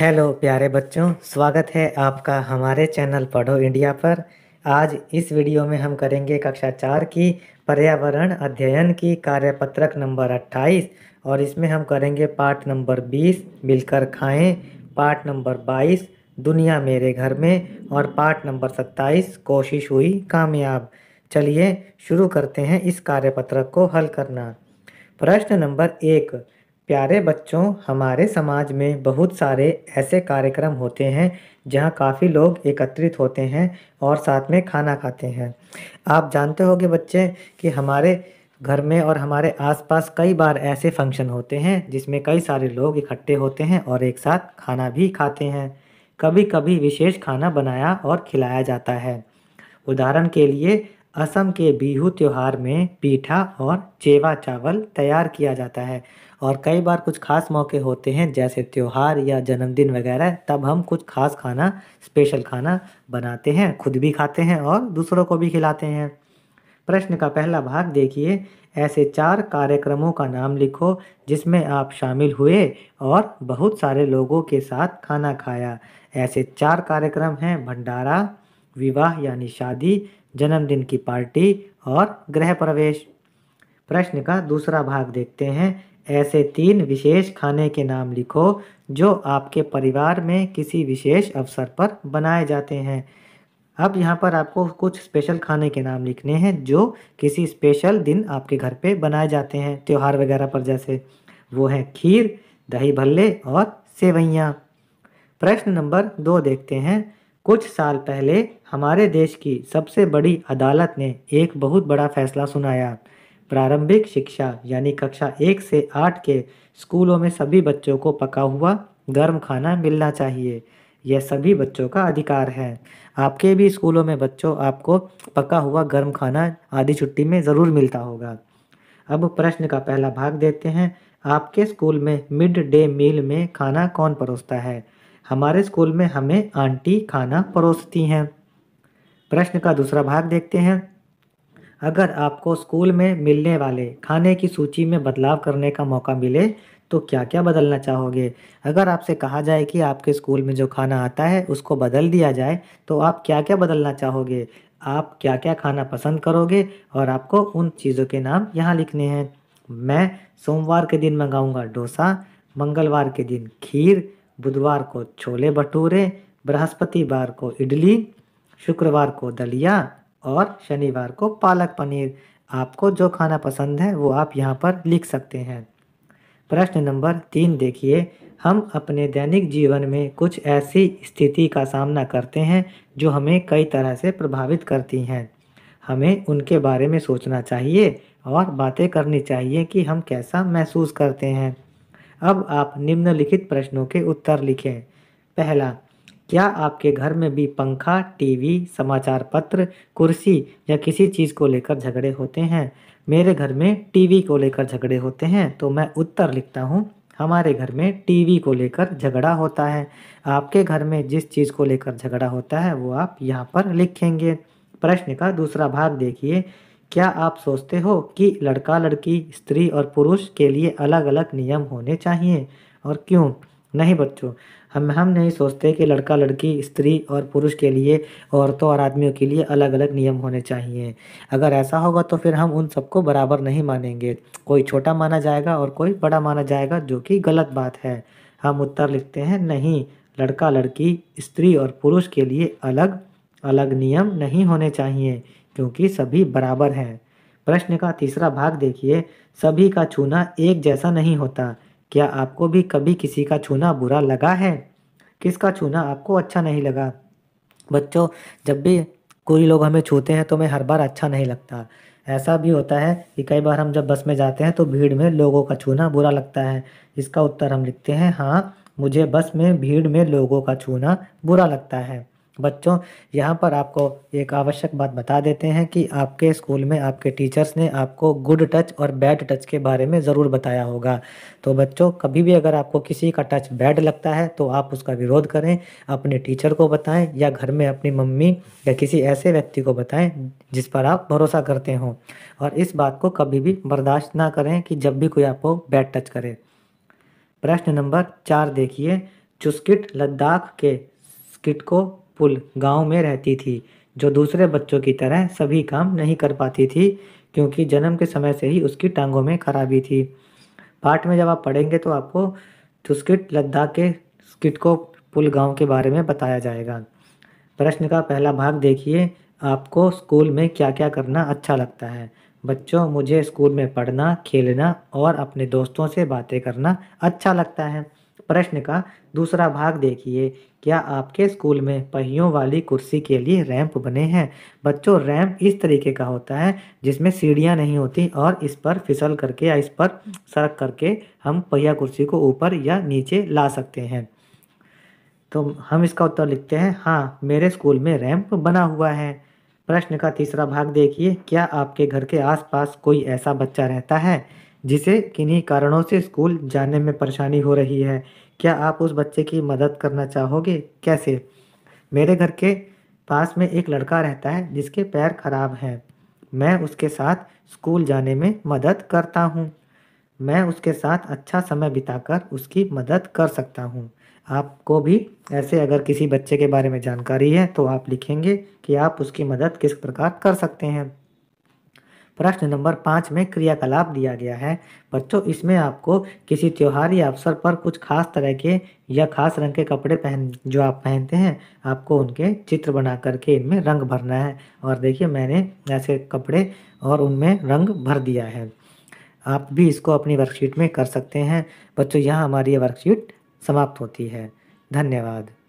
hello प्यारे बच्चों स्वागत है आपका हमारे चैनल पढ़ो इंडिया पर आज इस वीडियो में हम करेंगे कक्षा चार की पर्यावरण अध्ययन की कार्यपत्रक नंबर अट्ठाईस और इसमें हम करेंगे पार्ट नंबर बीस मिलकर खाएं पार्ट नंबर बाईस दुनिया मेरे घर में और पार्ट नंबर सत्ताईस कोशिश हुई कामयाब चलिए शुरू करते हैं इस कार्यपत्रक को हल करना प्रश्न नंबर एक प्यारे बच्चों हमारे समाज में बहुत सारे ऐसे कार्यक्रम होते हैं जहाँ काफ़ी लोग एकत्रित होते हैं और साथ में खाना खाते हैं आप जानते होंगे बच्चे कि हमारे घर में और हमारे आसपास कई बार ऐसे फंक्शन होते हैं जिसमें कई सारे लोग इकट्ठे होते हैं और एक साथ खाना भी खाते हैं कभी कभी विशेष खाना बनाया और खिलाया जाता है उदाहरण के लिए असम के बिहू त्यौहार में पीठा और चेवा चावल तैयार किया जाता है और कई बार कुछ खास मौके होते हैं जैसे त्यौहार या जन्मदिन वगैरह तब हम कुछ खास खाना स्पेशल खाना बनाते हैं खुद भी खाते हैं और दूसरों को भी खिलाते हैं प्रश्न का पहला भाग देखिए ऐसे चार कार्यक्रमों का नाम लिखो जिसमें आप शामिल हुए और बहुत सारे लोगों के साथ खाना खाया ऐसे चार कार्यक्रम हैं भंडारा विवाह यानी शादी जन्मदिन की पार्टी और गृह प्रवेश प्रश्न का दूसरा भाग देखते हैं ऐसे तीन विशेष खाने के नाम लिखो जो आपके परिवार में किसी विशेष अवसर पर बनाए जाते हैं अब यहाँ पर आपको कुछ स्पेशल खाने के नाम लिखने हैं जो किसी स्पेशल दिन आपके घर पे बनाए जाते हैं त्यौहार वगैरह पर जैसे वो हैं खीर दही भल्ले और सेवैयाँ प्रश्न नंबर दो देखते हैं कुछ साल पहले हमारे देश की सबसे बड़ी अदालत ने एक बहुत बड़ा फैसला सुनाया प्रारंभिक शिक्षा यानी कक्षा एक से आठ के स्कूलों में सभी बच्चों को पका हुआ गर्म खाना मिलना चाहिए यह सभी बच्चों का अधिकार है आपके भी स्कूलों में बच्चों आपको पका हुआ गर्म खाना आधी छुट्टी में ज़रूर मिलता होगा अब प्रश्न का पहला भाग देते हैं आपके स्कूल में मिड डे मील में खाना कौन परोसता है हमारे स्कूल में हमें आंटी खाना परोसती हैं प्रश्न का दूसरा भाग देखते हैं अगर आपको स्कूल में मिलने वाले खाने की सूची में बदलाव करने का मौका मिले तो क्या क्या बदलना चाहोगे अगर आपसे कहा जाए कि आपके स्कूल में जो खाना आता है उसको बदल दिया जाए तो आप क्या क्या बदलना चाहोगे आप क्या क्या खाना पसंद करोगे और आपको उन चीज़ों के नाम यहाँ लिखने हैं मैं सोमवार के दिन मंगाऊँगा डोसा मंगलवार के दिन खीर बुधवार को छोले भटूरे बृहस्पतिवार को इडली शुक्रवार को दलिया और शनिवार को पालक पनीर आपको जो खाना पसंद है वो आप यहाँ पर लिख सकते हैं प्रश्न नंबर तीन देखिए हम अपने दैनिक जीवन में कुछ ऐसी स्थिति का सामना करते हैं जो हमें कई तरह से प्रभावित करती हैं हमें उनके बारे में सोचना चाहिए और बातें करनी चाहिए कि हम कैसा महसूस करते हैं अब आप निम्नलिखित प्रश्नों के उत्तर लिखें पहला क्या आपके घर में भी पंखा टीवी समाचार पत्र कुर्सी या किसी चीज़ को लेकर झगड़े होते हैं मेरे घर में टीवी को लेकर झगड़े होते हैं तो मैं उत्तर लिखता हूँ हमारे घर में टीवी को लेकर झगड़ा होता है आपके घर में जिस चीज़ को लेकर झगड़ा होता है वो आप यहाँ पर लिखेंगे प्रश्न का दूसरा भाग देखिए क्या आप सोचते हो कि लड़का लड़की स्त्री और पुरुष के लिए अलग अलग नियम होने चाहिए और क्यों नहीं बच्चों हम हम नहीं सोचते कि लड़का लड़की स्त्री और पुरुष के लिए औरतों और आदमियों के लिए अलग अलग नियम होने चाहिए अगर ऐसा होगा तो फिर हम उन सबको बराबर नहीं मानेंगे कोई छोटा माना जाएगा और कोई बड़ा माना जाएगा जो कि गलत बात है हम उत्तर लिखते हैं नहीं लड़का लड़की स्त्री और पुरुष के लिए अलग अलग नियम नहीं होने चाहिए क्योंकि सभी बराबर हैं प्रश्न का तीसरा भाग देखिए सभी का छूना एक जैसा नहीं होता क्या आपको भी कभी किसी का छूना बुरा लगा है किसका छूना आपको अच्छा नहीं लगा बच्चों जब भी कोई लोग हमें छूते हैं तो हमें हर बार अच्छा नहीं लगता ऐसा भी होता है कि कई बार हम जब बस में जाते हैं तो भीड़ में लोगों का छूना बुरा लगता है इसका उत्तर हम लिखते हैं हाँ मुझे बस में भीड़ में लोगों का छूना बुरा लगता है बच्चों यहाँ पर आपको एक आवश्यक बात बता देते हैं कि आपके स्कूल में आपके टीचर्स ने आपको गुड टच और बैड टच के बारे में ज़रूर बताया होगा तो बच्चों कभी भी अगर आपको किसी का टच बैड लगता है तो आप उसका विरोध करें अपने टीचर को बताएं या घर में अपनी मम्मी या किसी ऐसे व्यक्ति को बताएं जिस पर आप भरोसा करते हों और इस बात को कभी भी बर्दाश्त ना करें कि जब भी कोई आपको बैड टच करे प्रश्न नंबर चार देखिए चुस्किट लद्दाख के किट को पुल गांव में रहती थी जो दूसरे बच्चों की तरह सभी काम नहीं कर पाती थी क्योंकि जन्म के समय से ही उसकी टांगों में खराबी थी पाठ में जब आप पढ़ेंगे तो आपको थुस्किट लद्दाख के स्किट को पुल गांव के बारे में बताया जाएगा प्रश्न का पहला भाग देखिए आपको स्कूल में क्या क्या करना अच्छा लगता है बच्चों मुझे स्कूल में पढ़ना खेलना और अपने दोस्तों से बातें करना अच्छा लगता है प्रश्न का दूसरा भाग देखिए क्या आपके स्कूल में पहियों वाली कुर्सी के लिए रैंप बने हैं बच्चों रैंप इस तरीके का होता है जिसमें सीढ़ियाँ नहीं होती और इस पर फिसल करके या इस पर सड़क करके हम पहिया कुर्सी को ऊपर या नीचे ला सकते हैं तो हम इसका उत्तर लिखते हैं हाँ मेरे स्कूल में रैंप बना हुआ है प्रश्न का तीसरा भाग देखिए क्या आपके घर के आसपास कोई ऐसा बच्चा रहता है जिसे किन्हीं कारणों से स्कूल जाने में परेशानी हो रही है क्या आप उस बच्चे की मदद करना चाहोगे कैसे मेरे घर के पास में एक लड़का रहता है जिसके पैर खराब हैं मैं उसके साथ स्कूल जाने में मदद करता हूँ मैं उसके साथ अच्छा समय बिताकर उसकी मदद कर सकता हूँ आपको भी ऐसे अगर किसी बच्चे के बारे में जानकारी है तो आप लिखेंगे कि आप उसकी मदद किस प्रकार कर सकते हैं प्रश्न नंबर पाँच में क्रियाकलाप दिया गया है बच्चों इसमें आपको किसी त्यौहार या अवसर पर कुछ खास तरह के या खास रंग के कपड़े पहन जो आप पहनते हैं आपको उनके चित्र बना करके इनमें रंग भरना है और देखिए मैंने ऐसे कपड़े और उनमें रंग भर दिया है आप भी इसको अपनी वर्कशीट में कर सकते हैं बच्चों यहाँ हमारी वर्कशीट समाप्त होती है धन्यवाद